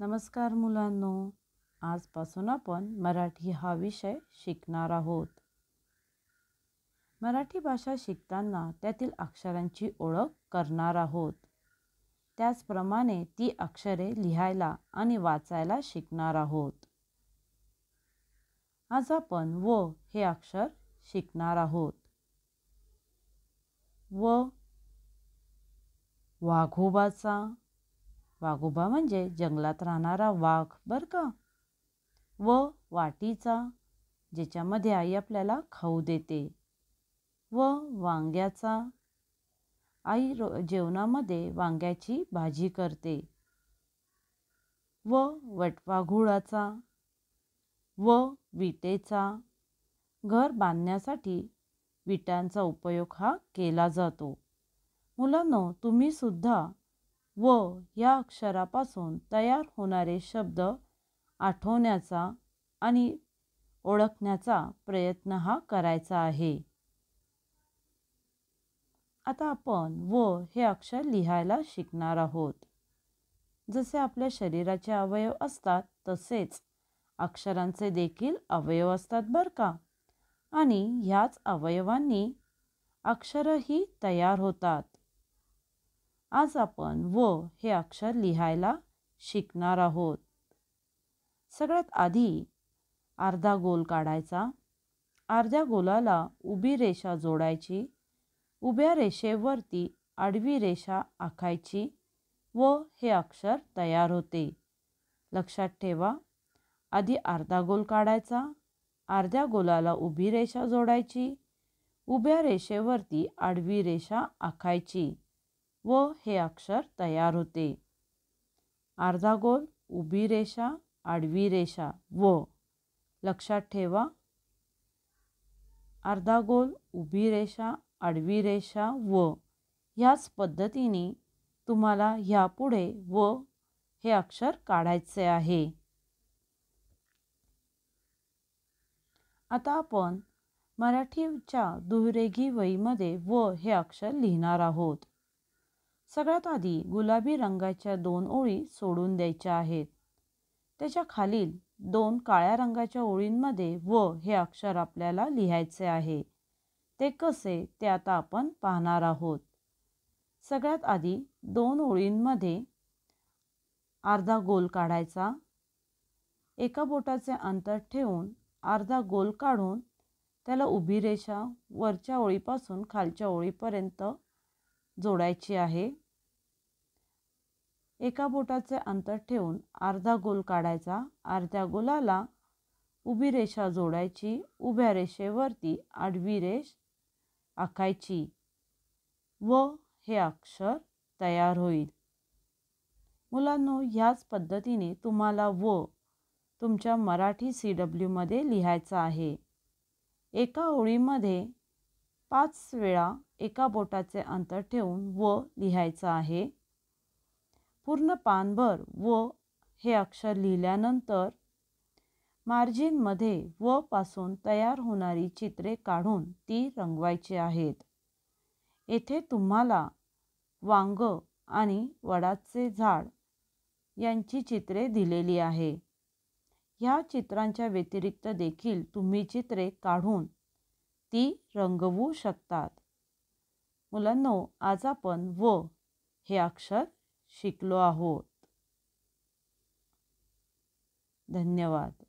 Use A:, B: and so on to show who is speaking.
A: नमस्कार मुलांनो आजपासून आपण मराठी हा विषय शिकणार आहोत मराठी भाषा शिकताना त्यातील अक्षरांची ओळख करणार आहोत त्याचप्रमाणे ती अक्षरे लिहायला आणि वाचायला शिकणार आहोत आज आपण व हे अक्षर शिकणार आहोत व वाघोबाचा वाघोबा म्हणजे जंगलात राहणारा वाघ बरं का व वाटीचा ज्याच्यामध्ये आई आपल्याला खाऊ देते व वांग्याचा आई रो जेवणामध्ये वांग्याची भाजी करते व वटवाघुळाचा व विटेचा घर बांधण्यासाठी विटांचा उपयोग हा केला जातो मुलांनो तुम्हीसुद्धा व या अक्षरापासून तयार होणारे शब्द आठवण्याचा आणि ओळखण्याचा प्रयत्न हा करायचा आहे आता आपण व हे अक्षर लिहायला शिकणार आहोत जसे आपल्या शरीराचे अवयव असतात तसेच अक्षरांचे देखील अवयव असतात बर का आणि ह्याच अवयवांनी अक्षरही तयार होतात आज आपण व हे अक्षर लिहायला शिकणार आहोत सगळ्यात आधी अर्धा गोल काढायचा अर्ध्या गोलाला उभी रेषा जोडायची उभ्या रेषेवरती आडवी रेषा आखायची व हे अक्षर तयार होते लक्षात ठेवा आधी अर्धा गोल काढायचा अर्ध्या गोलाला उभी रेषा जोडायची उभ्या रेषेवरती आडवी रेषा आखायची व हे अक्षर तयार होते अर्धा गोल उभी रेषा आडवी रेषा व लक्षात ठेवा अर्धा गोल उभी रेषा आडवी रेषा व ह्याच पद्धतीने तुम्हाला ह्यापुढे व हे अक्षर काढायचे आहे आता आपण मराठीच्या दुरेगी वहीमध्ये व हे अक्षर लिहिणार आहोत सगळ्यात आधी गुलाबी रंगाच्या दोन ओळी सोडून द्यायच्या आहेत त्याच्या खालील दोन काळ्या रंगाच्या ओळींमध्ये व हे अक्षर आपल्याला लिहायचे आहे ते कसे ते आता आपण पाहणार आहोत सगळ्यात आधी दोन ओळींमध्ये अर्धा गोल काढायचा एका बोटाचे अंतर ठेवून अर्धा गोल काढून त्याला उभी रेषा वरच्या ओळीपासून खालच्या ओळीपर्यंत जोडायची आहे एका बोटाचे अंतर ठेवून अर्धा गोल काढायचा अर्ध्या गोलाला उभी रेषा जोडायची उभ्या रेषेवरती आडवी रेष आखायची व हे अक्षर तयार होईल मुलांनो ह्याच पद्धतीने तुम्हाला व तुमच्या मराठी सी डब्ल्यूमध्ये लिहायचं आहे एका ओळीमध्ये पाच वेळा एका बोटाचे अंतर ठेवून व लिहायचं आहे पूर्ण पानभर व हे अक्षर लिहिल्यानंतर मार्जिनमध्ये व पासून तयार होणारी चित्रे काढून ती रंगवायची आहेत येथे तुम्हाला वांग आणि वडाचे झाड यांची चित्रे दिलेली आहे ह्या चित्रांच्या व्यतिरिक्त देखील तुम्ही चित्रे काढून ती रंगवू शकतात मुलांनो आज आपण व हे अक्षर शिकलो आहोत धन्यवाद